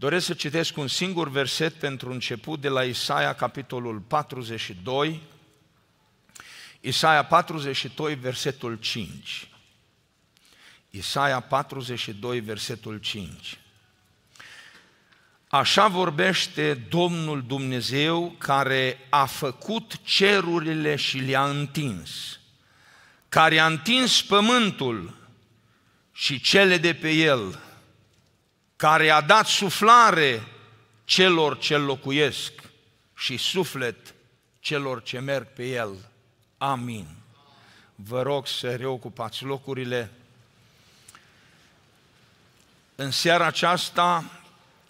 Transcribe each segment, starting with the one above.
Doresc să citesc un singur verset pentru început de la Isaia, capitolul 42, Isaia 42, versetul 5. Isaia 42, versetul 5. Așa vorbește Domnul Dumnezeu care a făcut cerurile și le-a întins, care a întins pământul și cele de pe el, care a dat suflare celor ce locuiesc și suflet celor ce merg pe el. Amin. Vă rog să reocupați locurile. În seara aceasta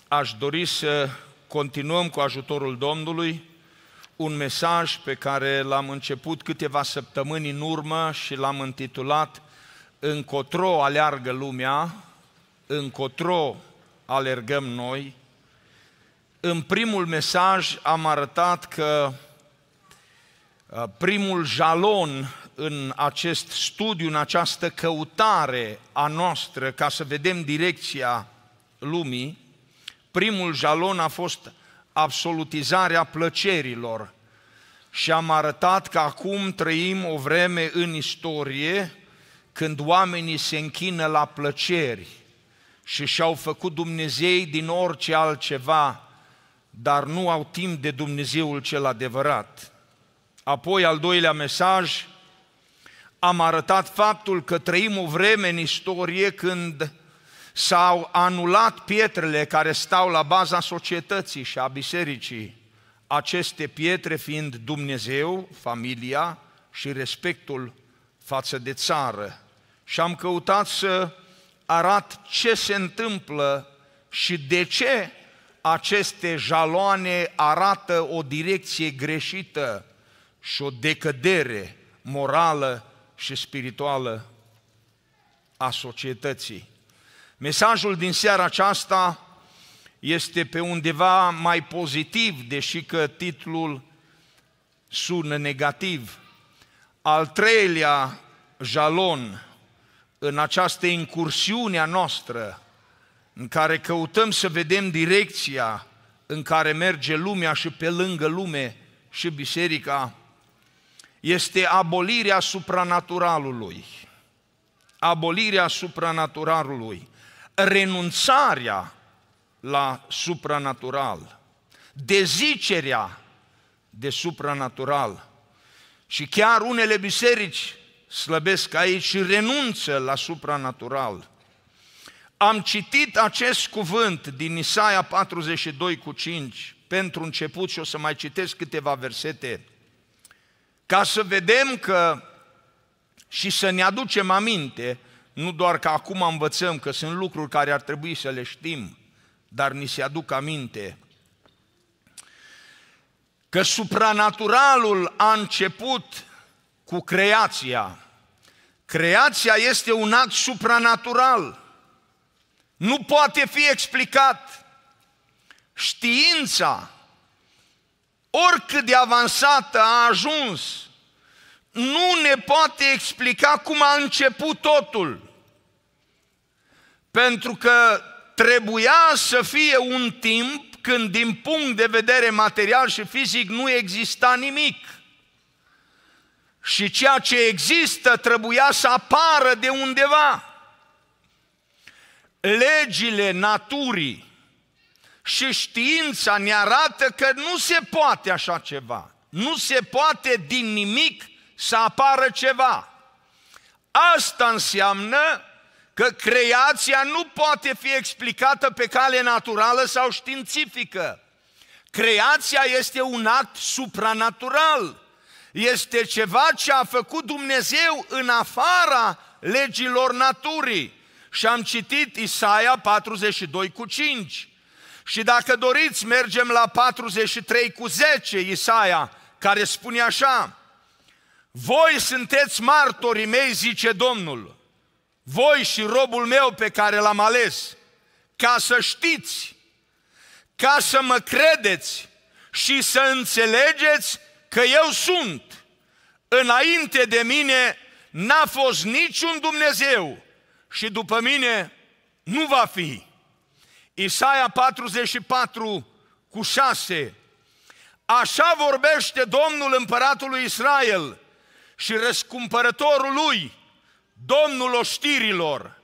aș dori să continuăm cu ajutorul Domnului un mesaj pe care l-am început câteva săptămâni în urmă și l-am intitulat Încotro aleargă lumea, încotro alergăm noi. În primul mesaj am arătat că uh, primul jalon în acest studiu, în această căutare a noastră ca să vedem direcția lumii, primul jalon a fost absolutizarea plăcerilor și am arătat că acum trăim o vreme în istorie când oamenii se închină la plăceri și și-au făcut Dumnezei din orice altceva, dar nu au timp de Dumnezeul cel adevărat. Apoi, al doilea mesaj, am arătat faptul că trăim o vreme în istorie când s-au anulat pietrele care stau la baza societății și a bisericii, aceste pietre fiind Dumnezeu, familia și respectul față de țară. Și am căutat să arat ce se întâmplă și de ce aceste jaloane arată o direcție greșită și o decădere morală și spirituală a societății. Mesajul din seara aceasta este pe undeva mai pozitiv, deși că titlul sună negativ. Al treilea jalon în această incursiune a noastră în care căutăm să vedem direcția în care merge lumea și pe lângă lume și biserica, este abolirea supranaturalului. Abolirea supranaturalului, renunțarea la supranatural, dezicerea de supranatural. Și chiar unele biserici slăbesc aici și renunță la supranatural. Am citit acest cuvânt din Isaia 42 cu 5 pentru început și o să mai citesc câteva versete ca să vedem că și să ne aducem aminte, nu doar că acum învățăm că sunt lucruri care ar trebui să le știm, dar ni se aduc aminte, că supranaturalul a început cu creația. Creația este un act supranatural. Nu poate fi explicat. Știința, oricât de avansată a ajuns, nu ne poate explica cum a început totul. Pentru că trebuia să fie un timp când din punct de vedere material și fizic nu exista nimic și ceea ce există trebuia să apară de undeva. Legile naturii și știința ne arată că nu se poate așa ceva. Nu se poate din nimic să apară ceva. Asta înseamnă că creația nu poate fi explicată pe cale naturală sau științifică. Creația este un act supranatural este ceva ce a făcut Dumnezeu în afara legilor naturii. Și am citit Isaia 42 cu 5. Și dacă doriți, mergem la 43 cu 10, Isaia, care spune așa, Voi sunteți martorii mei, zice Domnul, voi și robul meu pe care l-am ales, ca să știți, ca să mă credeți și să înțelegeți că eu sunt. Înainte de mine n-a fost niciun Dumnezeu și după mine nu va fi. Isaia 44 cu 6 Așa vorbește Domnul împăratului Israel și răscumpărătorul lui, Domnul oștirilor.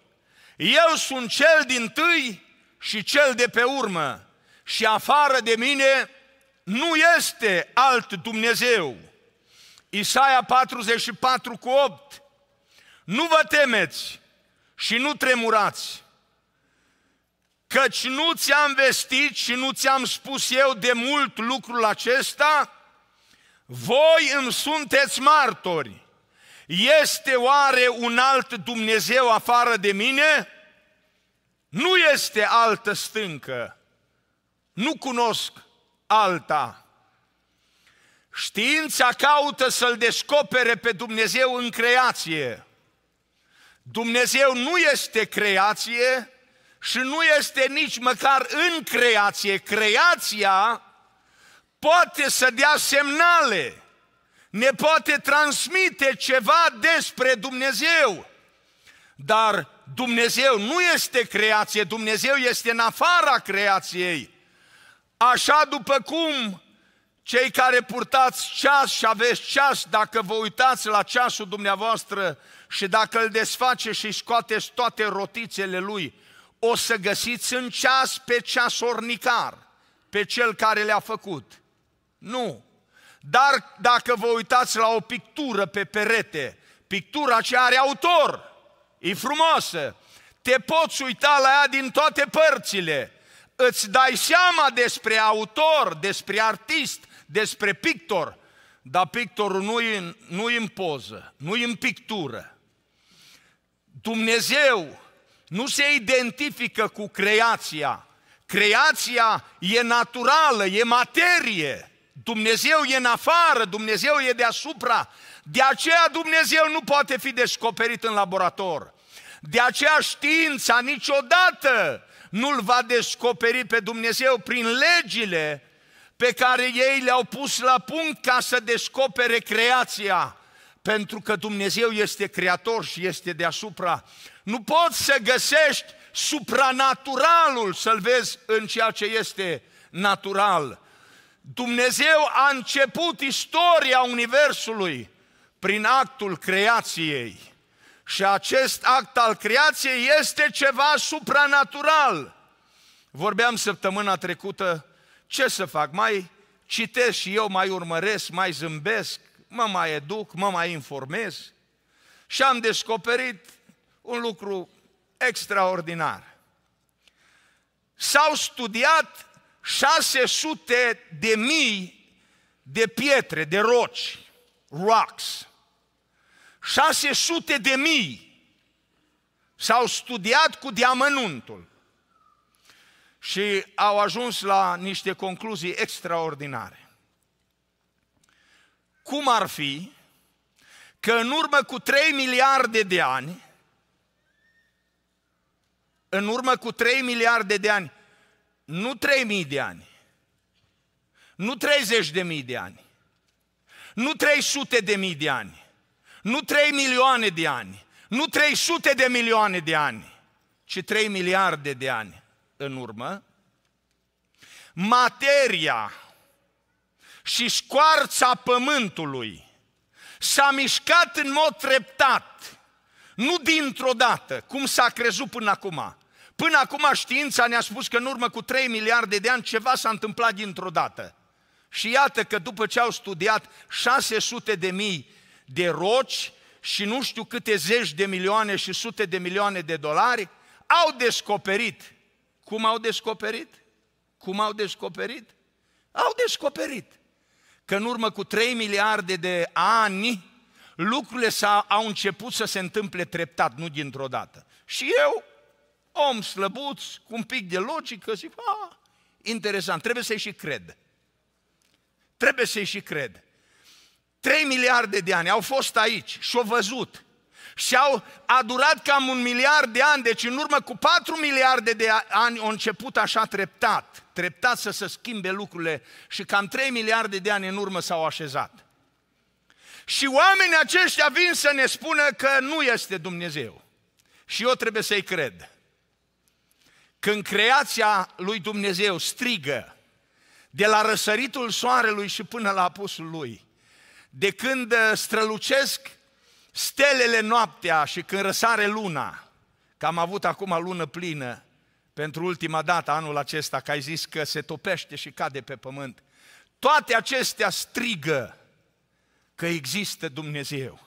Eu sunt cel din tâi și cel de pe urmă și afară de mine nu este alt Dumnezeu. Isaia 44 cu 8. Nu vă temeți și nu tremurați, căci nu ți-am vestit și nu ți-am spus eu de mult lucrul acesta, voi îmi sunteți martori. Este oare un alt Dumnezeu afară de mine? Nu este altă stâncă. Nu cunosc alta. Știința caută să-L descopere pe Dumnezeu în creație. Dumnezeu nu este creație și nu este nici măcar în creație. Creația poate să dea semnale, ne poate transmite ceva despre Dumnezeu. Dar Dumnezeu nu este creație, Dumnezeu este în afara creației. Așa după cum cei care purtați ceas și aveți ceas, dacă vă uitați la ceasul dumneavoastră și dacă îl desface și scoateți toate rotițele lui, o să găsiți în ceas pe ceasornicar, pe cel care le-a făcut. Nu. Dar dacă vă uitați la o pictură pe perete, pictura ce are autor, e frumoasă, te poți uita la ea din toate părțile – îți dai seama despre autor, despre artist, despre pictor, dar pictorul nu e în, nu-i în poză, nu e în pictură. Dumnezeu nu se identifică cu creația. Creația e naturală, e materie. Dumnezeu e în afară, Dumnezeu e deasupra. De aceea Dumnezeu nu poate fi descoperit în laborator. De aceea știința niciodată nu-L va descoperi pe Dumnezeu prin legile pe care ei le-au pus la punct ca să descopere creația. Pentru că Dumnezeu este creator și este deasupra. Nu poți să găsești supranaturalul să-l vezi în ceea ce este natural. Dumnezeu a început istoria Universului prin actul creației. Și acest act al creației este ceva supranatural. Vorbeam săptămâna trecută, ce să fac? Mai citesc și eu, mai urmăresc, mai zâmbesc, mă mai educ, mă mai informez. Și am descoperit un lucru extraordinar. S-au studiat 600 de mii de pietre, de roci, rocks, 600 de mii s-au studiat cu diamănuntul și au ajuns la niște concluzii extraordinare. Cum ar fi că în urmă cu 3 miliarde de ani, în urmă cu 3 miliarde de ani, nu 3 mii de ani, nu 30 de mii de ani, nu 300 de mii de ani, nu 3 milioane de ani, nu 300 de milioane de ani, ci 3 miliarde de ani în urmă, materia și școarța pământului s-a mișcat în mod treptat, nu dintr-o dată, cum s-a crezut până acum. Până acum știința ne-a spus că în urmă cu 3 miliarde de ani ceva s-a întâmplat dintr-o dată. Și iată că după ce au studiat 600 de mii de roci și nu știu câte zeci de milioane și sute de milioane de dolari, au descoperit. Cum au descoperit? Cum au descoperit? Au descoperit că în urmă cu 3 miliarde de ani lucrurile au început să se întâmple treptat, nu dintr-o dată. Și eu, om slăbuț, cu un pic de logică, zic, a, ah, interesant, trebuie să-i și cred. Trebuie să-i și cred. 3 miliarde de ani, au fost aici și au văzut. Și au a durat cam un miliard de ani, deci în urmă cu 4 miliarde de ani au început așa treptat, treptat să se schimbe lucrurile și cam 3 miliarde de ani în urmă s-au așezat. Și oamenii aceștia vin să ne spună că nu este Dumnezeu. Și eu trebuie să-i cred. Când creația lui Dumnezeu strigă de la răsăritul soarelui și până la apusul lui – de când uh, strălucesc stelele noaptea și când răsare luna, că am avut acum lună plină pentru ultima dată anul acesta, că ai zis că se topește și cade pe pământ, toate acestea strigă că există Dumnezeu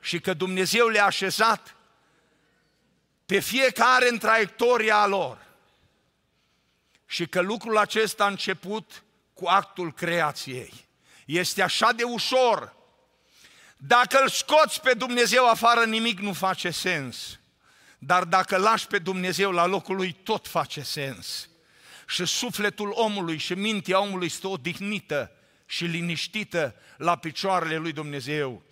și că Dumnezeu le-a așezat pe fiecare în traiectoria lor și că lucrul acesta a început cu actul creației. Este așa de ușor. Dacă îl scoți pe Dumnezeu afară, nimic nu face sens. Dar dacă lași pe Dumnezeu la locul lui, tot face sens. Și sufletul omului și mintea omului stă odihnită și liniștită la picioarele lui Dumnezeu.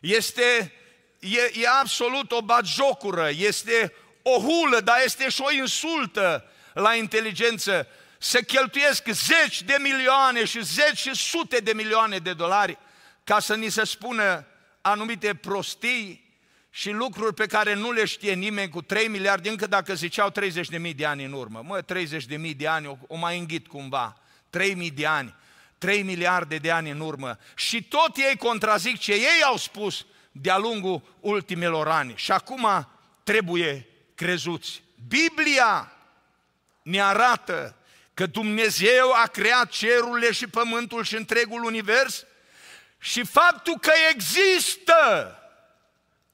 Este e, e absolut o bagiocură, este o hulă, dar este și o insultă la inteligență se cheltuiesc zeci de milioane și zeci și sute de milioane de dolari ca să ni se spună anumite prostii și lucruri pe care nu le știe nimeni cu 3 miliarde, încă dacă ziceau 30 de mii de ani în urmă. Mă, 30 de mii de ani o, o mai înghit cumva, 3 mii de ani, 3 miliarde de ani în urmă. Și tot ei contrazic ce ei au spus de-a lungul ultimelor ani. Și acum trebuie crezuți. Biblia ne arată că Dumnezeu a creat cerurile și pământul și întregul univers și faptul că există,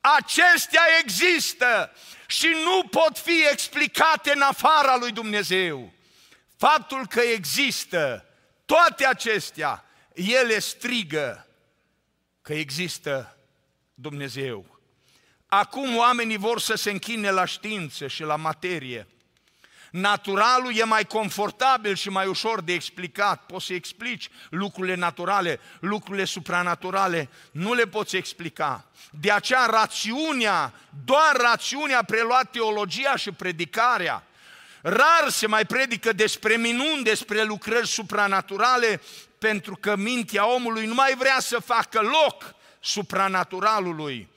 acestea există și nu pot fi explicate în afara lui Dumnezeu. Faptul că există toate acestea, ele strigă că există Dumnezeu. Acum oamenii vor să se închine la știință și la materie – Naturalul e mai confortabil și mai ușor de explicat. Poți să explici lucrurile naturale, lucrurile supranaturale, nu le poți explica. De aceea rațiunea, doar rațiunea preluat teologia și predicarea. Rar se mai predică despre minuni, despre lucrări supranaturale, pentru că mintea omului nu mai vrea să facă loc supranaturalului.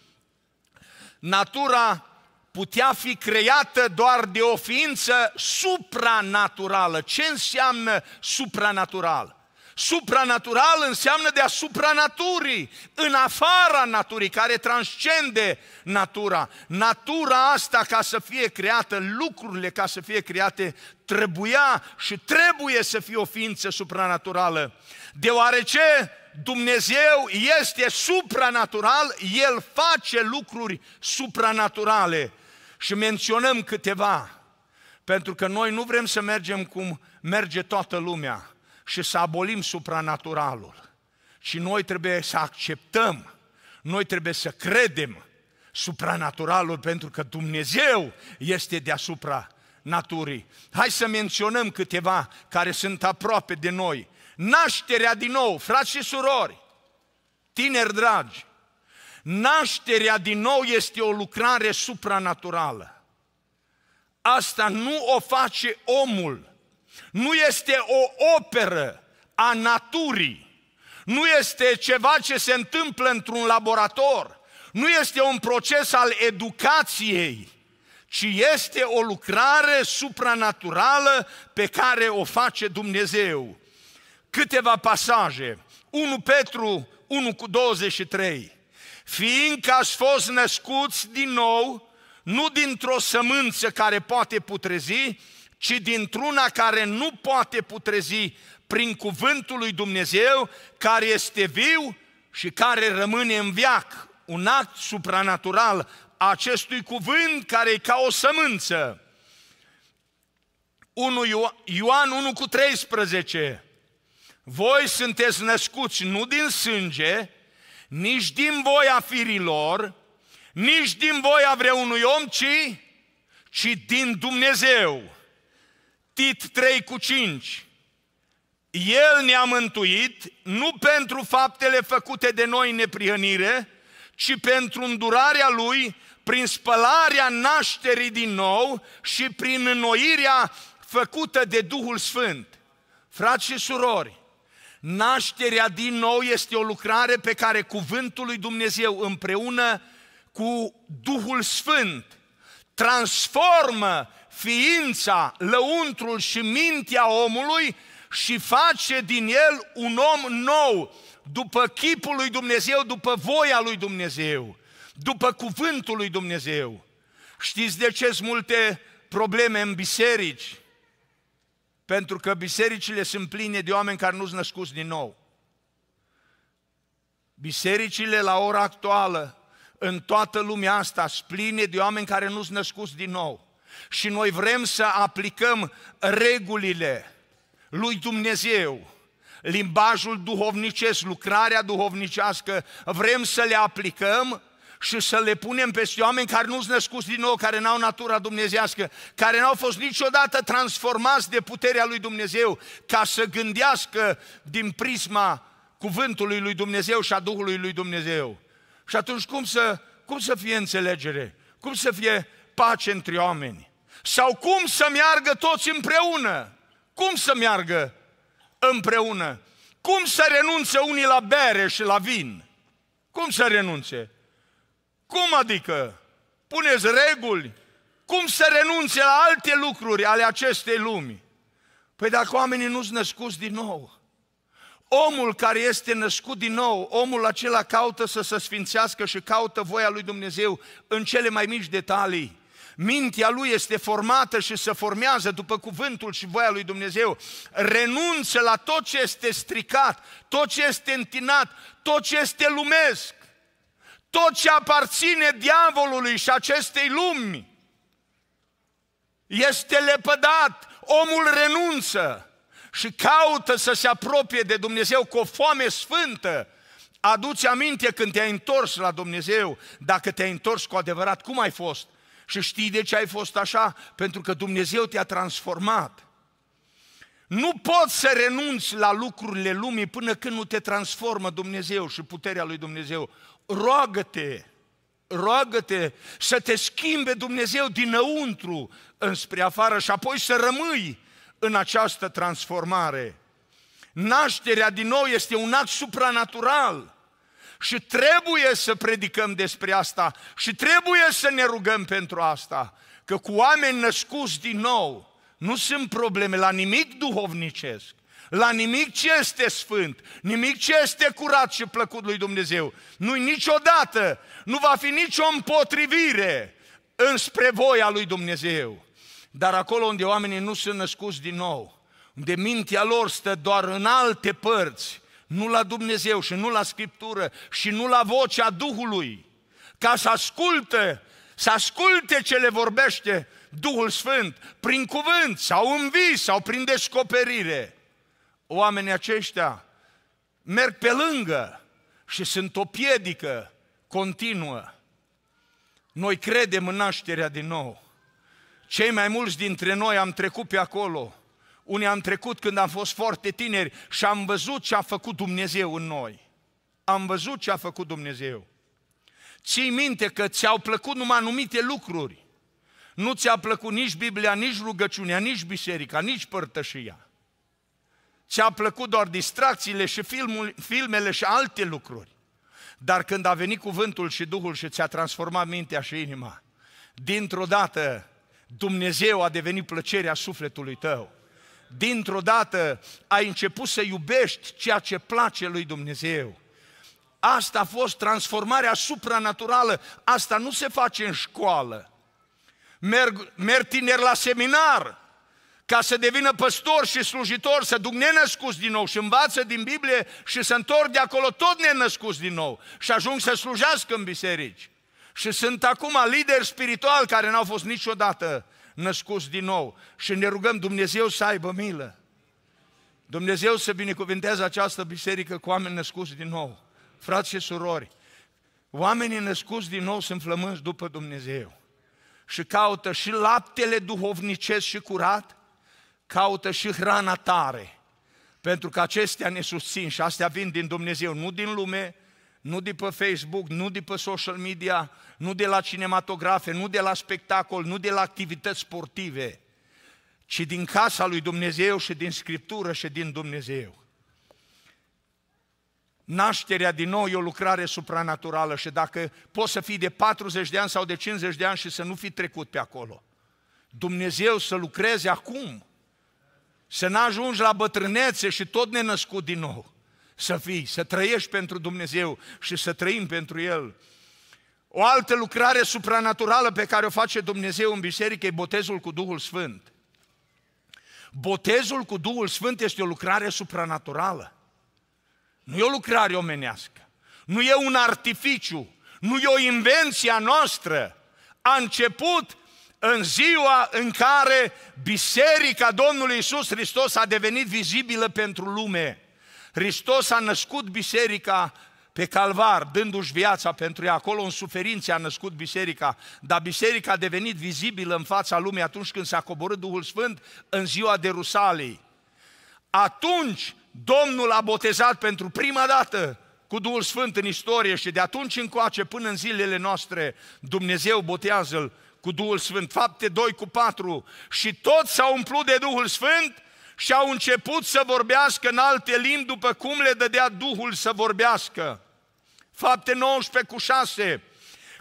Natura putea fi creată doar de o ființă supranaturală. Ce înseamnă supranatural? Supranatural înseamnă deasupra naturii, în afara naturii, care transcende natura. Natura asta, ca să fie creată, lucrurile ca să fie create, trebuia și trebuie să fie o ființă supranaturală. Deoarece Dumnezeu este supranatural, El face lucruri supranaturale și menționăm câteva, pentru că noi nu vrem să mergem cum merge toată lumea și să abolim supranaturalul, ci noi trebuie să acceptăm, noi trebuie să credem supranaturalul, pentru că Dumnezeu este deasupra naturii. Hai să menționăm câteva care sunt aproape de noi. Nașterea din nou, frați și surori, tineri dragi, Nașterea din nou este o lucrare supranaturală. Asta nu o face omul. Nu este o operă a naturii. Nu este ceva ce se întâmplă într-un laborator. Nu este un proces al educației, ci este o lucrare supranaturală pe care o face Dumnezeu. Câteva pasaje. 1 Petru 1 cu 23 fiindcă ați fost născuți din nou, nu dintr-o sămânță care poate putrezi, ci dintr-una care nu poate putrezi prin cuvântul lui Dumnezeu, care este viu și care rămâne în viac. Un act supranatural a acestui cuvânt care e ca o sămânță. 1 Ioan 1 cu 13. Voi sunteți născuți nu din sânge, nici din voia firilor, nici din voia vreunui om, ci, ci din Dumnezeu. Tit 3 cu 5. El ne-a mântuit nu pentru faptele făcute de noi în neprihănire, ci pentru îndurarea Lui prin spălarea nașterii din nou și prin înnoirea făcută de Duhul Sfânt. Frați și surori, Nașterea din nou este o lucrare pe care cuvântul lui Dumnezeu împreună cu Duhul Sfânt transformă ființa, lăuntrul și mintea omului și face din el un om nou, după chipul lui Dumnezeu, după voia lui Dumnezeu, după cuvântul lui Dumnezeu. Știți de ce sunt multe probleme în biserici? Pentru că bisericile sunt pline de oameni care nu sunt născuți din nou. Bisericile la ora actuală, în toată lumea asta, sunt pline de oameni care nu sunt născuți din nou. Și noi vrem să aplicăm regulile lui Dumnezeu, limbajul duhovnicesc, lucrarea duhovnicească, vrem să le aplicăm și să le punem peste oameni care nu sunt născuți din nou, care n-au natura dumnezească, care n-au fost niciodată transformați de puterea lui Dumnezeu, ca să gândească din prisma cuvântului lui Dumnezeu și a Duhului lui Dumnezeu. Și atunci cum să, cum să fie înțelegere? Cum să fie pace între oameni? Sau cum să meargă toți împreună? Cum să meargă împreună? Cum să renunțe unii la bere și la vin? Cum să renunțe? Cum adică? Puneți reguli? Cum să renunțe la alte lucruri ale acestei lumi? Păi dacă oamenii nu sunt născuți din nou, omul care este născut din nou, omul acela caută să se sfințească și caută voia lui Dumnezeu în cele mai mici detalii. Mintea lui este formată și se formează după cuvântul și voia lui Dumnezeu. Renunță la tot ce este stricat, tot ce este întinat, tot ce este lumesc tot ce aparține diavolului și acestei lumi este lepădat, omul renunță și caută să se apropie de Dumnezeu cu o foame sfântă. Aduți aminte când te-ai întors la Dumnezeu, dacă te-ai întors cu adevărat, cum ai fost? Și știi de ce ai fost așa? Pentru că Dumnezeu te-a transformat. Nu poți să renunți la lucrurile lumii până când nu te transformă Dumnezeu și puterea lui Dumnezeu roagă-te, roagă-te să te schimbe Dumnezeu dinăuntru înspre afară și apoi să rămâi în această transformare. Nașterea din nou este un act supranatural și trebuie să predicăm despre asta și trebuie să ne rugăm pentru asta, că cu oameni născuți din nou nu sunt probleme la nimic duhovnicesc. La nimic ce este sfânt, nimic ce este curat și plăcut lui Dumnezeu. Nu-i niciodată, nu va fi nicio împotrivire înspre voia lui Dumnezeu. Dar acolo unde oamenii nu sunt născuți din nou, unde mintea lor stă doar în alte părți, nu la Dumnezeu și nu la Scriptură și nu la vocea Duhului, ca să ascultă, să asculte ce le vorbește Duhul Sfânt, prin cuvânt sau în vis sau prin descoperire oamenii aceștia merg pe lângă și sunt o piedică continuă. Noi credem în nașterea din nou. Cei mai mulți dintre noi am trecut pe acolo. Unii am trecut când am fost foarte tineri și am văzut ce a făcut Dumnezeu în noi. Am văzut ce a făcut Dumnezeu. Ții minte că ți-au plăcut numai anumite lucruri. Nu ți-a plăcut nici Biblia, nici rugăciunea, nici biserica, nici părtășia. Ce a plăcut doar distracțiile și filmul, filmele și alte lucruri. Dar când a venit cuvântul și Duhul și ți-a transformat mintea și inima, dintr-o dată Dumnezeu a devenit plăcerea sufletului tău. Dintr-o dată ai început să iubești ceea ce place lui Dumnezeu. Asta a fost transformarea supranaturală. Asta nu se face în școală. Merg, merg tineri la seminar ca să devină păstor și slujitor să duc nenăscuți din nou și învață din Biblie și să întorc de acolo tot nenăscuți din nou și ajung să slujească în biserici. Și sunt acum lideri spirituali care n-au fost niciodată născuți din nou și ne rugăm Dumnezeu să aibă milă. Dumnezeu să binecuvinteze această biserică cu oameni născuți din nou. Frați și surori, oamenii născuți din nou sunt flămânzi după Dumnezeu și caută și laptele duhovnicesc și curat, caută și hrana tare, pentru că acestea ne susțin și astea vin din Dumnezeu, nu din lume, nu de pe Facebook, nu de pe social media, nu de la cinematografe, nu de la spectacol, nu de la activități sportive, ci din casa lui Dumnezeu și din Scriptură și din Dumnezeu. Nașterea din nou e o lucrare supranaturală și dacă poți să fii de 40 de ani sau de 50 de ani și să nu fi trecut pe acolo, Dumnezeu să lucreze acum – să n-ajungi la bătrânețe și tot nenăscut din nou. Să fii, să trăiești pentru Dumnezeu și să trăim pentru El. O altă lucrare supranaturală pe care o face Dumnezeu în biserică e botezul cu Duhul Sfânt. Botezul cu Duhul Sfânt este o lucrare supranaturală. Nu e o lucrare omenească. Nu e un artificiu. Nu e o invenție a noastră. A început în ziua în care biserica Domnului Isus Hristos a devenit vizibilă pentru lume. Hristos a născut biserica pe calvar, dându-și viața pentru ea. Acolo în suferințe a născut biserica, dar biserica a devenit vizibilă în fața lumii atunci când s-a coborât Duhul Sfânt în ziua de Rusalii. Atunci Domnul a botezat pentru prima dată cu Duhul Sfânt în istorie și de atunci încoace până în zilele noastre Dumnezeu botează-l cu Duhul Sfânt, fapte 2 cu 4, și toți s-au umplut de Duhul Sfânt și au început să vorbească în alte limbi după cum le dădea Duhul să vorbească. Fapte 19 cu 6,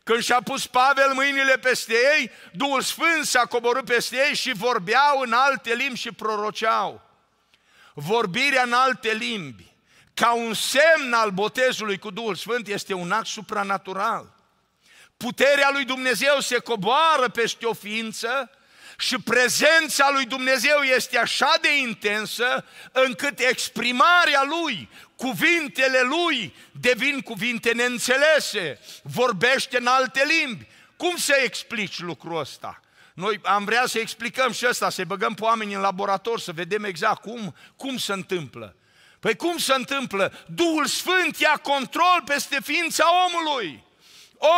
când și-a pus Pavel mâinile peste ei, Duhul Sfânt s-a coborât peste ei și vorbeau în alte limbi și proroceau. Vorbirea în alte limbi, ca un semn al botezului cu Duhul Sfânt, este un act supranatural puterea lui Dumnezeu se coboară peste o ființă și prezența lui Dumnezeu este așa de intensă încât exprimarea lui, cuvintele lui devin cuvinte neînțelese, vorbește în alte limbi. Cum să explici lucrul ăsta? Noi am vrea să explicăm și ăsta, să băgăm pe oameni în laborator, să vedem exact cum, cum se întâmplă. Păi cum se întâmplă? Duhul Sfânt ia control peste ființa omului.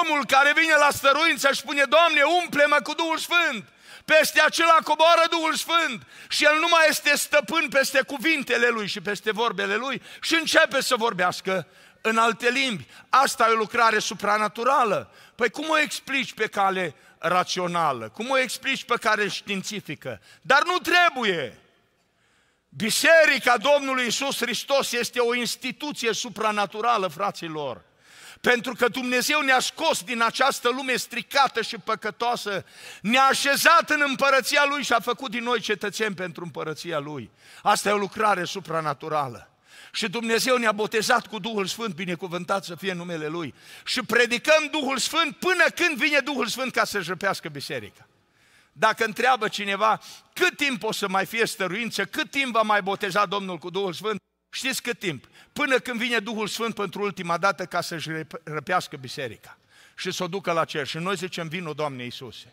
Omul care vine la stăruință și spune, Doamne, umple-mă cu Duhul Sfânt. Peste acela coboară Duhul Sfânt și el nu mai este stăpân peste cuvintele lui și peste vorbele lui și începe să vorbească în alte limbi. Asta e o lucrare supranaturală. Păi cum o explici pe cale rațională? Cum o explici pe cale științifică? Dar nu trebuie! Biserica Domnului Isus Hristos este o instituție supranaturală, fraților. Pentru că Dumnezeu ne-a scos din această lume stricată și păcătoasă, ne-a așezat în împărăția Lui și a făcut din noi cetățeni pentru împărăția Lui. Asta e o lucrare supranaturală. Și Dumnezeu ne-a botezat cu Duhul Sfânt, binecuvântat să fie numele Lui. Și predicăm Duhul Sfânt până când vine Duhul Sfânt ca să jăpească biserica. Dacă întreabă cineva cât timp o să mai fie stăruință, cât timp va mai boteza Domnul cu Duhul Sfânt, Știți cât timp? Până când vine Duhul Sfânt pentru ultima dată ca să-și răpească biserica și să o ducă la cer. Și noi zicem, vină Doamne Iisuse.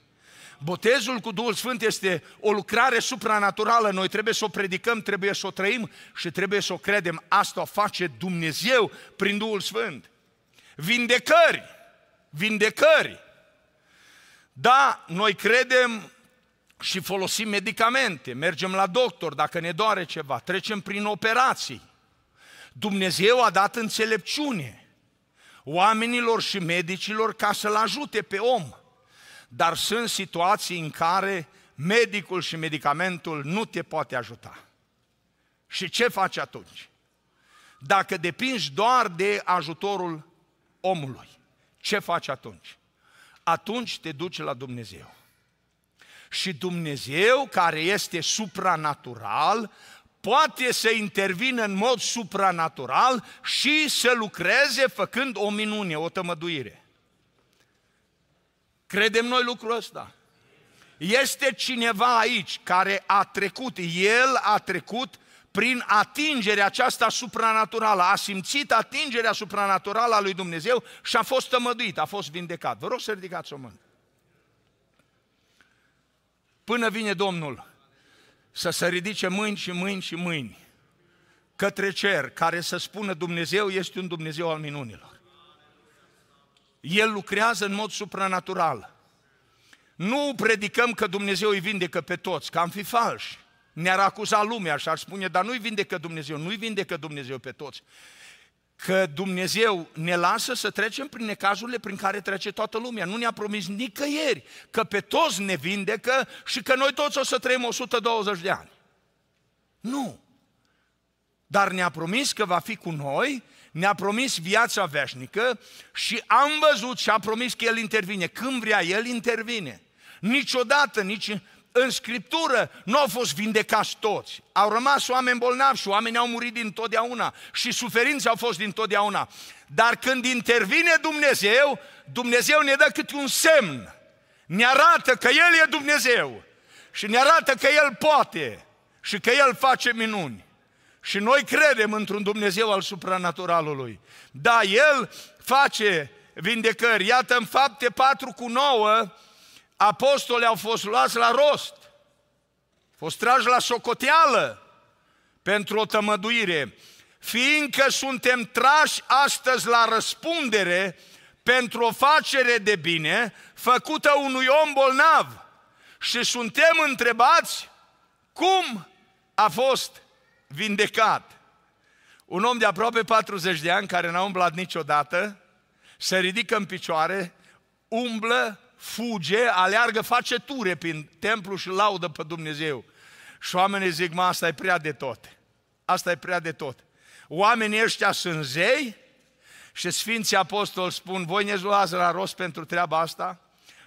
Botezul cu Duhul Sfânt este o lucrare supranaturală. Noi trebuie să o predicăm, trebuie să o trăim și trebuie să o credem. Asta o face Dumnezeu prin Duhul Sfânt. Vindecări! Vindecări! Da, noi credem și folosim medicamente, mergem la doctor dacă ne doare ceva, trecem prin operații. Dumnezeu a dat înțelepciune oamenilor și medicilor ca să-l ajute pe om. Dar sunt situații în care medicul și medicamentul nu te poate ajuta. Și ce faci atunci? Dacă depinzi doar de ajutorul omului, ce faci atunci? Atunci te duci la Dumnezeu. Și Dumnezeu, care este supranatural, poate să intervină în mod supranatural și să lucreze făcând o minune, o tămăduire. Credem noi lucrul ăsta? Este cineva aici care a trecut, el a trecut prin atingerea aceasta supranaturală, a simțit atingerea supranaturală a lui Dumnezeu și a fost tămăduit, a fost vindecat. Vă rog să ridicați o mână. Până vine Domnul, să se ridice mâini și mâini și mâini către cer, care să spună Dumnezeu este un Dumnezeu al minunilor. El lucrează în mod supranatural. Nu predicăm că Dumnezeu îi vindecă pe toți, că am fi falși. Ne-ar acuza lumea și ar spune, dar nu-i vindecă Dumnezeu, nu-i vindecă Dumnezeu pe toți că Dumnezeu ne lasă să trecem prin necazurile prin care trece toată lumea. Nu ne-a promis nicăieri că pe toți ne vindecă și că noi toți o să trăim 120 de ani. Nu. Dar ne-a promis că va fi cu noi, ne-a promis viața veșnică și am văzut și a promis că El intervine. Când vrea El, intervine. Niciodată, nici în Scriptură nu au fost vindecați toți. Au rămas oameni bolnavi și oameni au murit din totdeauna și suferințe au fost din totdeauna. Dar când intervine Dumnezeu, Dumnezeu ne dă câte un semn. Ne arată că El e Dumnezeu și ne arată că El poate și că El face minuni. Și noi credem într-un Dumnezeu al supranaturalului. Da, El face vindecări. Iată în fapte 4 cu 9, Apostole au fost luați la rost, fost trași la socoteală pentru o tămăduire, fiindcă suntem trași astăzi la răspundere pentru o facere de bine făcută unui om bolnav și suntem întrebați cum a fost vindecat. Un om de aproape 40 de ani care n-a umblat niciodată, se ridică în picioare, umblă fuge, aleargă, face ture prin templu și laudă pe Dumnezeu. Și oamenii zic, mă, asta e prea de tot. Asta e prea de tot. Oamenii ăștia sunt zei și Sfinții Apostoli spun, voi ne luați la rost pentru treaba asta?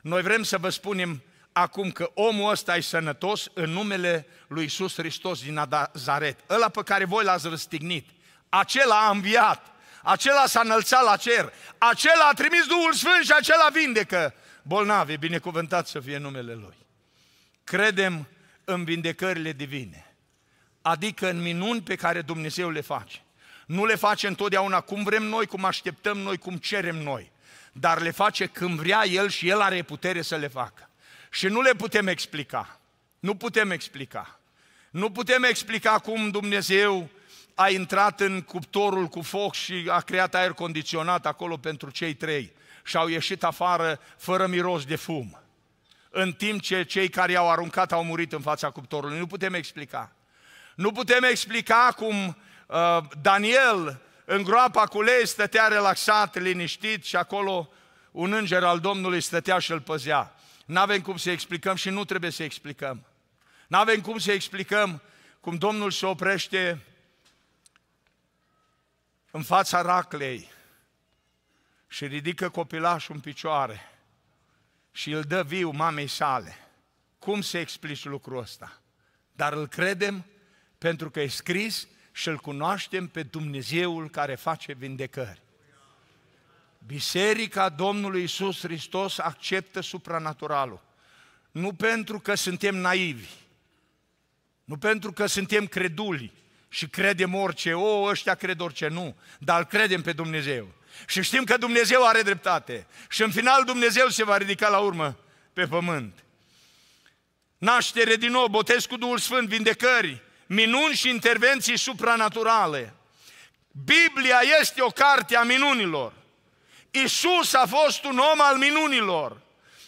Noi vrem să vă spunem acum că omul ăsta e sănătos în numele lui Iisus Hristos din Nazaret. Ăla pe care voi l-ați răstignit. Acela a înviat. Acela s-a înălțat la cer. Acela a trimis Duhul Sfânt și acela vindecă bolnavi, binecuvântat să fie numele Lui. Credem în vindecările divine, adică în minuni pe care Dumnezeu le face. Nu le face întotdeauna cum vrem noi, cum așteptăm noi, cum cerem noi, dar le face când vrea El și El are putere să le facă. Și nu le putem explica. Nu putem explica. Nu putem explica cum Dumnezeu a intrat în cuptorul cu foc și a creat aer condiționat acolo pentru cei trei și au ieșit afară fără miros de fum. În timp ce cei care i-au aruncat au murit în fața cuptorului. Nu putem explica. Nu putem explica cum uh, Daniel în groapa cu lei stătea relaxat, liniștit și acolo un înger al Domnului stătea și îl păzea. N-avem cum să explicăm și nu trebuie să explicăm. N-avem cum să explicăm cum Domnul se oprește în fața raclei și ridică copilașul în picioare și îl dă viu mamei sale. Cum se explici lucrul ăsta? Dar îl credem pentru că e scris și îl cunoaștem pe Dumnezeul care face vindecări. Biserica Domnului Isus Hristos acceptă supranaturalul. Nu pentru că suntem naivi, nu pentru că suntem creduli și credem orice, o, ăștia cred orice, nu, dar îl credem pe Dumnezeu și știm că Dumnezeu are dreptate. Și în final Dumnezeu se va ridica la urmă pe pământ. Naștere din nou, botez cu Duhul Sfânt, vindecări, minuni și intervenții supranaturale. Biblia este o carte a minunilor. Isus a fost un om al minunilor.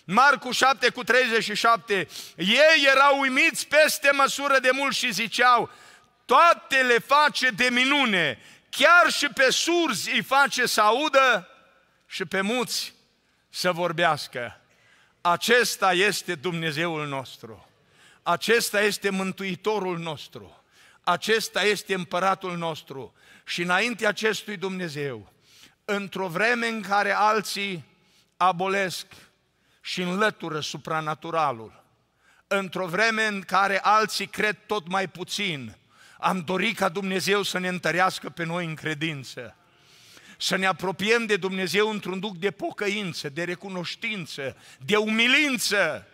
Marcu 7 cu 37, ei erau uimiți peste măsură de mult și ziceau, toate le face de minune, Chiar și pe surzi îi face să audă și pe muți să vorbească. Acesta este Dumnezeul nostru. Acesta este Mântuitorul nostru. Acesta este împăratul nostru. Și înainte acestui Dumnezeu, într-o vreme în care alții abolesc și înlătură supranaturalul, într-o vreme în care alții cred tot mai puțin, am dorit ca Dumnezeu să ne întărească pe noi în credință să ne apropiem de Dumnezeu într-un duc de pocăință, de recunoștință, de umilință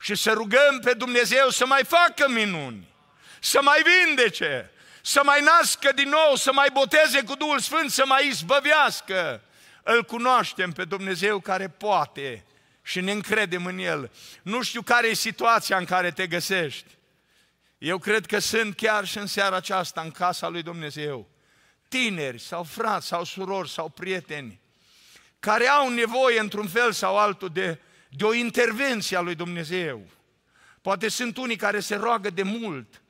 și să rugăm pe Dumnezeu să mai facă minuni, să mai vindece, să mai nască din nou, să mai boteze cu Duhul Sfânt, să mai izbăvească. Îl cunoaștem pe Dumnezeu care poate și ne încredem în El. Nu știu care e situația în care te găsești. Eu cred că sunt chiar și în seara aceasta în casa lui Dumnezeu. Tineri sau frați sau surori sau prieteni care au nevoie într-un fel sau altul de, de o intervenție a lui Dumnezeu. Poate sunt unii care se roagă de mult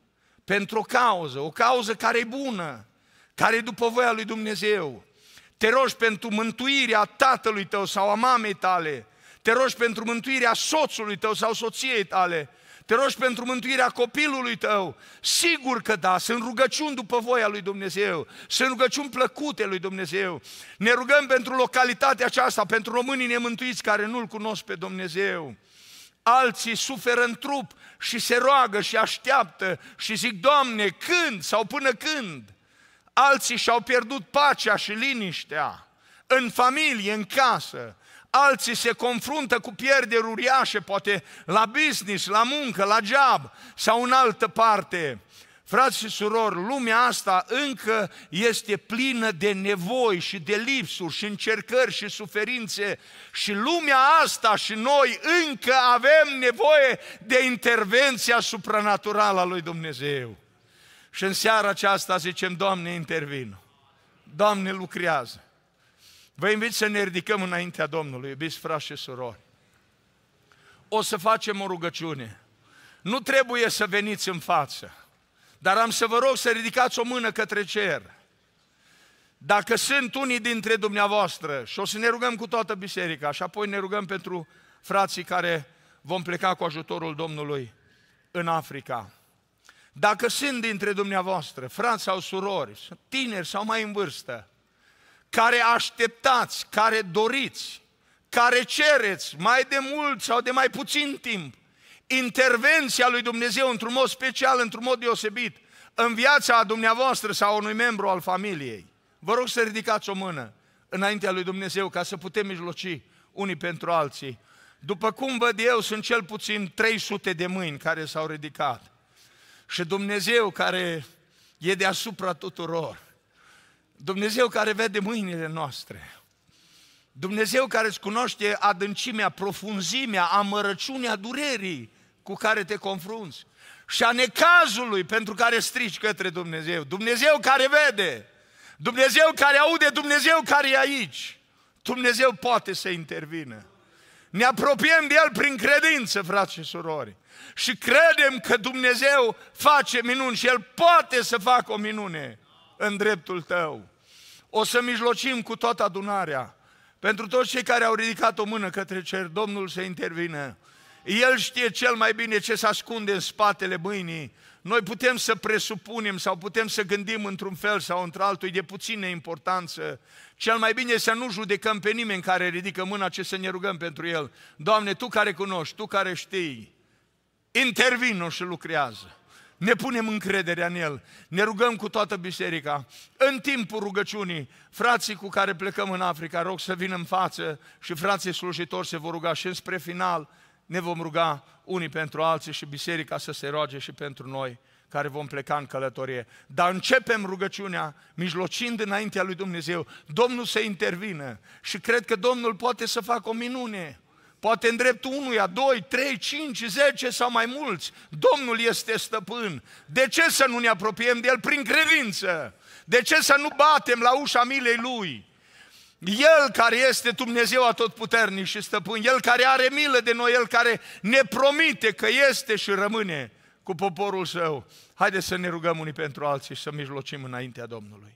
pentru o cauză, o cauză care e bună, care e după voia lui Dumnezeu. Te rogi pentru mântuirea tatălui tău sau a mamei tale, te rogi pentru mântuirea soțului tău sau soției tale, te rogi pentru mântuirea copilului tău? Sigur că da, sunt rugăciuni după voia lui Dumnezeu, sunt rugăciuni plăcute lui Dumnezeu. Ne rugăm pentru localitatea aceasta, pentru românii nemântuiți care nu-L cunosc pe Dumnezeu alții suferă în trup și se roagă și așteaptă și zic, Doamne, când sau până când? Alții și-au pierdut pacea și liniștea în familie, în casă alții se confruntă cu pierderi uriașe, poate la business, la muncă, la job sau în altă parte. Frați și surori, lumea asta încă este plină de nevoi și de lipsuri și încercări și suferințe și lumea asta și noi încă avem nevoie de intervenția supranaturală a lui Dumnezeu. Și în seara aceasta zicem, Doamne, intervin. Doamne, lucrează. Vă invit să ne ridicăm înaintea Domnului, iubiți frați și surori. O să facem o rugăciune. Nu trebuie să veniți în față, dar am să vă rog să ridicați o mână către cer. Dacă sunt unii dintre dumneavoastră și o să ne rugăm cu toată biserica și apoi ne rugăm pentru frații care vom pleca cu ajutorul Domnului în Africa. Dacă sunt dintre dumneavoastră frați sau surori, tineri sau mai în vârstă, care așteptați, care doriți, care cereți mai de mult sau de mai puțin timp, intervenția lui Dumnezeu într-un mod special, într-un mod deosebit, în viața dumneavoastră sau a unui membru al familiei. Vă rog să ridicați o mână înaintea lui Dumnezeu ca să putem mijloci unii pentru alții. După cum văd eu, sunt cel puțin 300 de mâini care s-au ridicat. Și Dumnezeu care e deasupra tuturor, Dumnezeu care vede mâinile noastre, Dumnezeu care îți cunoaște adâncimea, profunzimea, amărăciunea durerii cu care te confrunți și a necazului pentru care strici către Dumnezeu. Dumnezeu care vede, Dumnezeu care aude, Dumnezeu care e aici. Dumnezeu poate să intervină. Ne apropiem de El prin credință, frați și surori. Și credem că Dumnezeu face minuni și El poate să facă o minune în dreptul tău. O să mijlocim cu toată adunarea. Pentru toți cei care au ridicat o mână către cer, Domnul să intervină. El știe cel mai bine ce se ascunde în spatele mâinii. Noi putem să presupunem sau putem să gândim într-un fel sau într-altul, e de puțină importanță. Cel mai bine să nu judecăm pe nimeni care ridică mâna, ce să ne rugăm pentru el. Doamne, Tu care cunoști, Tu care știi, intervino și lucrează ne punem încrederea în El, ne rugăm cu toată biserica. În timpul rugăciunii, frații cu care plecăm în Africa, rog să vină în față și frații slujitori se vor ruga și înspre final ne vom ruga unii pentru alții și biserica să se roage și pentru noi care vom pleca în călătorie. Dar începem rugăciunea mijlocind înaintea lui Dumnezeu. Domnul să intervină și cred că Domnul poate să facă o minune. Poate în dreptul unuia, doi, trei, cinci, zece sau mai mulți. Domnul este stăpân. De ce să nu ne apropiem de El prin credință? De ce să nu batem la ușa milei Lui? El care este Dumnezeu atotputernic și stăpân, El care are milă de noi, El care ne promite că este și rămâne cu poporul său. Haideți să ne rugăm unii pentru alții, și să mijlocim înaintea Domnului.